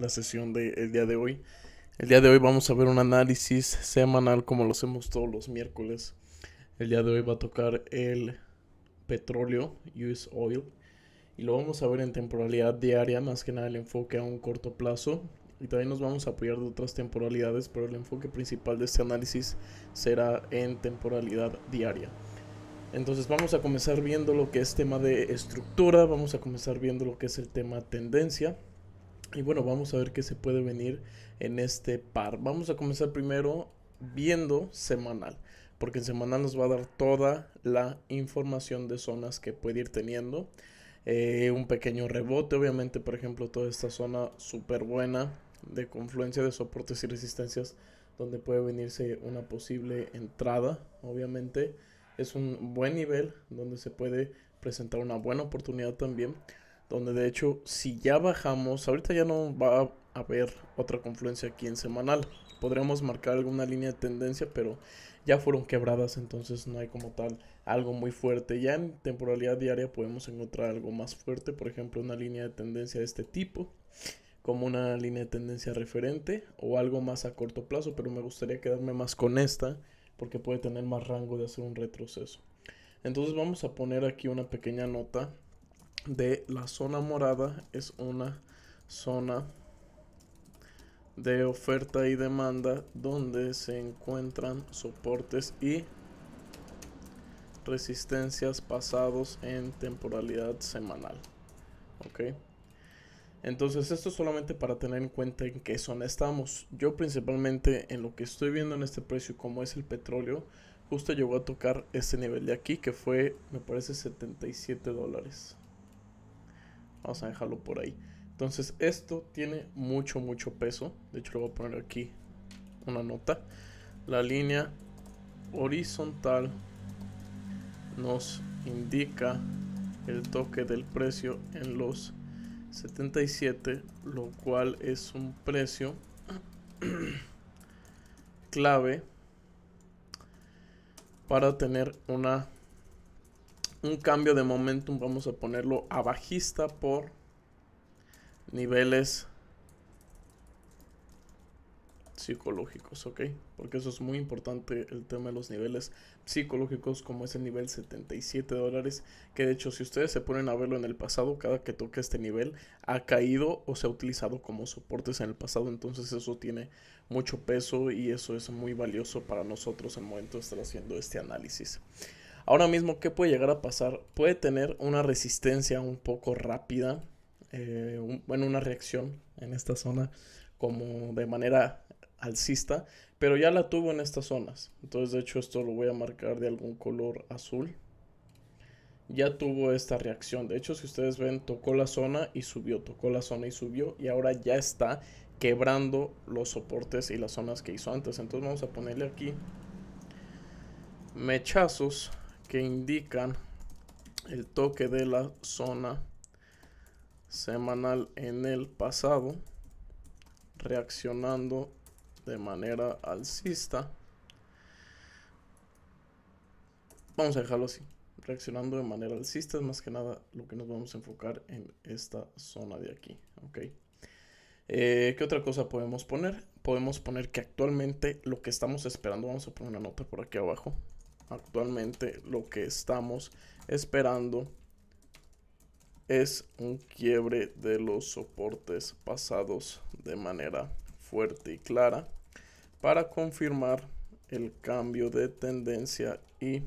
la sesión del día de hoy. El día de hoy vamos a ver un análisis semanal como lo hacemos todos los miércoles. El día de hoy va a tocar el petróleo, US Oil, y lo vamos a ver en temporalidad diaria, más que nada el enfoque a un corto plazo. Y también nos vamos a apoyar de otras temporalidades, pero el enfoque principal de este análisis será en temporalidad diaria. Entonces vamos a comenzar viendo lo que es tema de estructura, vamos a comenzar viendo lo que es el tema tendencia. Y bueno, vamos a ver qué se puede venir en este par. Vamos a comenzar primero viendo semanal, porque en semanal nos va a dar toda la información de zonas que puede ir teniendo. Eh, un pequeño rebote, obviamente, por ejemplo, toda esta zona súper buena de confluencia de soportes y resistencias, donde puede venirse una posible entrada, obviamente. Es un buen nivel donde se puede presentar una buena oportunidad también donde de hecho si ya bajamos, ahorita ya no va a haber otra confluencia aquí en semanal. Podríamos marcar alguna línea de tendencia, pero ya fueron quebradas, entonces no hay como tal algo muy fuerte. Ya en temporalidad diaria podemos encontrar algo más fuerte, por ejemplo, una línea de tendencia de este tipo, como una línea de tendencia referente o algo más a corto plazo, pero me gustaría quedarme más con esta porque puede tener más rango de hacer un retroceso. Entonces vamos a poner aquí una pequeña nota de la zona morada es una zona de oferta y demanda donde se encuentran soportes y resistencias pasados en temporalidad semanal. Ok. Entonces esto es solamente para tener en cuenta en qué zona estamos. Yo principalmente en lo que estoy viendo en este precio como es el petróleo, justo llegó a tocar este nivel de aquí que fue me parece 77 dólares. Vamos a dejarlo por ahí. Entonces esto tiene mucho, mucho peso. De hecho, le voy a poner aquí una nota. La línea horizontal nos indica el toque del precio en los 77, lo cual es un precio clave para tener una un cambio de momentum, vamos a ponerlo a bajista por niveles psicológicos, ¿ok? Porque eso es muy importante, el tema de los niveles psicológicos, como es el nivel 77 dólares, que de hecho si ustedes se ponen a verlo en el pasado, cada que toque este nivel ha caído o se ha utilizado como soportes en el pasado, entonces eso tiene mucho peso y eso es muy valioso para nosotros el momento de estar haciendo este análisis. Ahora mismo, ¿qué puede llegar a pasar? Puede tener una resistencia un poco rápida, eh, bueno, una reacción en esta zona como de manera alcista, pero ya la tuvo en estas zonas. Entonces, de hecho, esto lo voy a marcar de algún color azul. Ya tuvo esta reacción. De hecho, si ustedes ven, tocó la zona y subió, tocó la zona y subió, y ahora ya está quebrando los soportes y las zonas que hizo antes. Entonces vamos a ponerle aquí mechazos que indican el toque de la zona semanal en el pasado, reaccionando de manera alcista. Vamos a dejarlo así, reaccionando de manera alcista es más que nada lo que nos vamos a enfocar en esta zona de aquí, ¿ok? Eh, ¿Qué otra cosa podemos poner? Podemos poner que actualmente lo que estamos esperando, vamos a poner una nota por aquí abajo, actualmente lo que estamos esperando es un quiebre de los soportes pasados de manera fuerte y clara para confirmar el cambio de tendencia y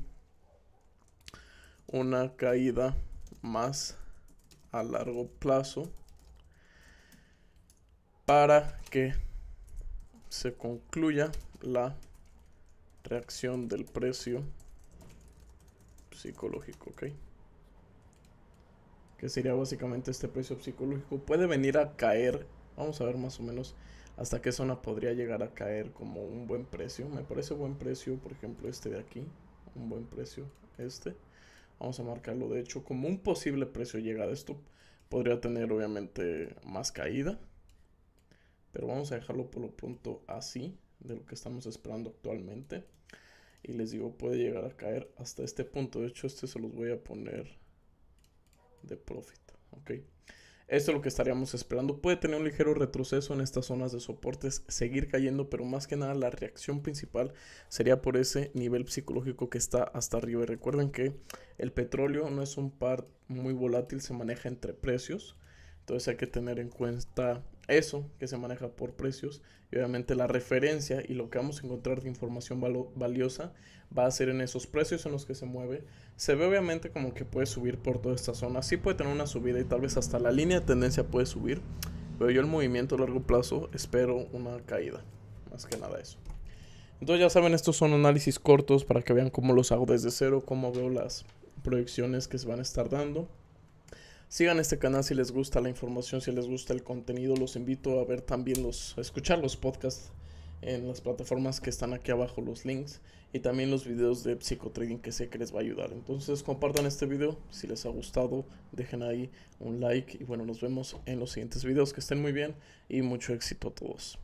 una caída más a largo plazo para que se concluya la Reacción del precio psicológico, ok. Que sería básicamente este precio psicológico. Puede venir a caer. Vamos a ver más o menos hasta qué zona podría llegar a caer como un buen precio. Me parece buen precio, por ejemplo, este de aquí. Un buen precio, este. Vamos a marcarlo, de hecho, como un posible precio llegado esto. Podría tener, obviamente, más caída. Pero vamos a dejarlo por lo pronto así de lo que estamos esperando actualmente. Y les digo, puede llegar a caer hasta este punto. De hecho, este se los voy a poner de profit. Ok. Esto es lo que estaríamos esperando. Puede tener un ligero retroceso en estas zonas de soportes, seguir cayendo, pero más que nada la reacción principal sería por ese nivel psicológico que está hasta arriba. Y recuerden que el petróleo no es un par muy volátil, se maneja entre precios. Entonces hay que tener en cuenta eso que se maneja por precios y obviamente la referencia y lo que vamos a encontrar de información valiosa va a ser en esos precios en los que se mueve. Se ve obviamente como que puede subir por toda esta zona. Sí puede tener una subida y tal vez hasta la línea de tendencia puede subir. Pero yo el movimiento a largo plazo espero una caída. Más que nada eso. Entonces ya saben, estos son análisis cortos para que vean cómo los hago desde cero, cómo veo las proyecciones que se van a estar dando. Sigan este canal si les gusta la información, si les gusta el contenido. Los invito a ver también los, a escuchar los podcasts en las plataformas que están aquí abajo, los links. Y también los videos de psicotrading que sé que les va a ayudar. Entonces compartan este video si les ha gustado. Dejen ahí un like. Y bueno, nos vemos en los siguientes videos. Que estén muy bien y mucho éxito a todos.